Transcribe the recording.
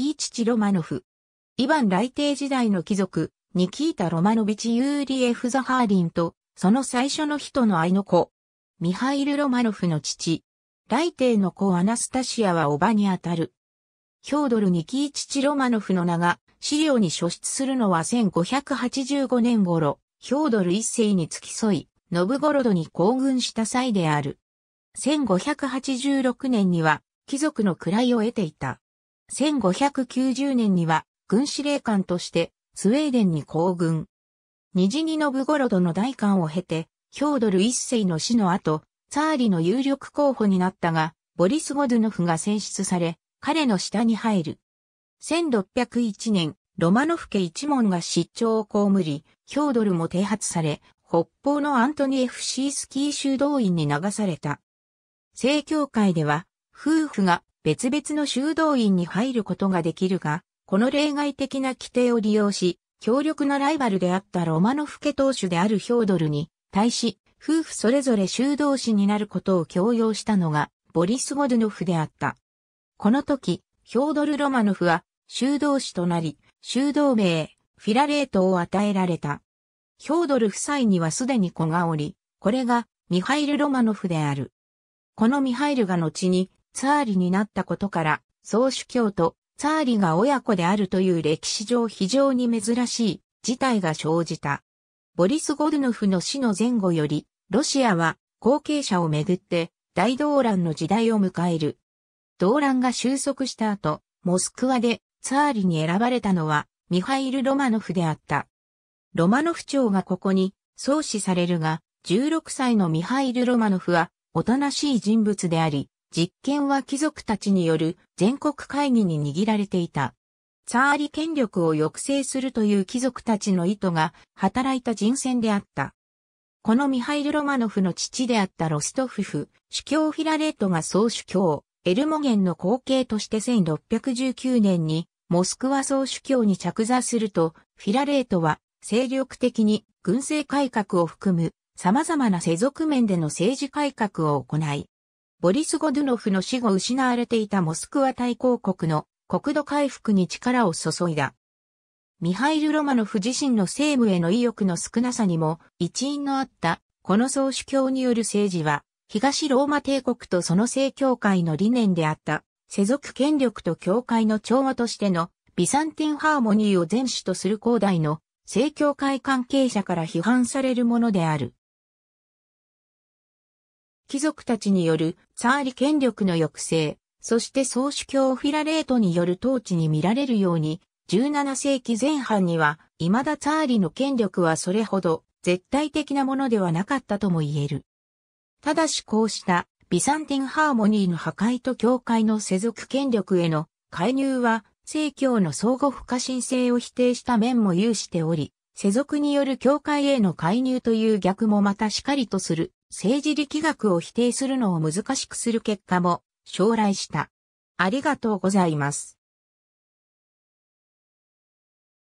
キーチロマノフ。イヴァン来帝時代の貴族、ニキータ・ロマノビチ・ユーリエフ・ザハーリンと、その最初の人の愛の子。ミハイル・ロマノフの父。来帝の子アナスタシアは叔母にあたる。ヒョードル・ニキーチロマノフの名が資料に書出するのは1585年頃、ヒョードル一世に付き添い、ノブゴロドに行軍した際である。1586年には貴族の位を得ていた。1590年には軍司令官としてスウェーデンに行軍。ニジニノブゴロドの大官を経て、ヒョードル一世の死の後、ツァーリの有力候補になったが、ボリス・ゴドゥノフが選出され、彼の下に入る。1601年、ロマノフ家一門が失調を被り、ヒョードルも提発され、北方のアントニエフシースキー修道院に流された。正教会では、夫婦が別々の修道院に入ることができるが、この例外的な規定を利用し、強力なライバルであったロマノフ家当主であるヒョードルに対し、夫婦それぞれ修道士になることを強要したのが、ボリス・ゴドゥノフであった。この時、ヒョードル・ロマノフは、修道士となり、修道名、フィラレートを与えられた。ヒョードル夫妻にはすでに子がおり、これがミハイル・ロマノフである。このミハイルが後にツァーリになったことから、総主教とツァーリが親子であるという歴史上非常に珍しい事態が生じた。ボリス・ゴルノフの死の前後より、ロシアは後継者をめぐって大動乱の時代を迎える。動乱が収束した後、モスクワでツァーリに選ばれたのはミハイル・ロマノフであった。ロマノフ朝がここに創始されるが、16歳のミハイル・ロマノフはおとなしい人物であり、実権は貴族たちによる全国会議に握られていた。サーリ権力を抑制するという貴族たちの意図が働いた人選であった。このミハイル・ロマノフの父であったロストフフ、主教フィラレートが総主教、エルモゲンの後継として1619年にモスクワ総主教に着座すると、フィラレートは精力的に軍政改革を含む様々な世俗面での政治改革を行い、ボリス・ゴドゥノフの死後失われていたモスクワ大公国の国土回復に力を注いだ。ミハイル・ロマノフ自身の政務への意欲の少なさにも一因のあったこの総主教による政治は東ローマ帝国とその正教会の理念であった世俗権力と教会の調和としてのビサンティンハーモニーを前主とする広大の正教会関係者から批判されるものである。貴族たちによるサーリ権力の抑制、そして総主教フィラレートによる統治に見られるように、17世紀前半には、未だサーリの権力はそれほど絶対的なものではなかったとも言える。ただしこうしたビサンティンハーモニーの破壊と教会の世俗権力への介入は、政教の相互不可侵性を否定した面も有しており、世俗による教会への介入という逆もまたしかりとする政治力学を否定するのを難しくする結果も将来した。ありがとうございます。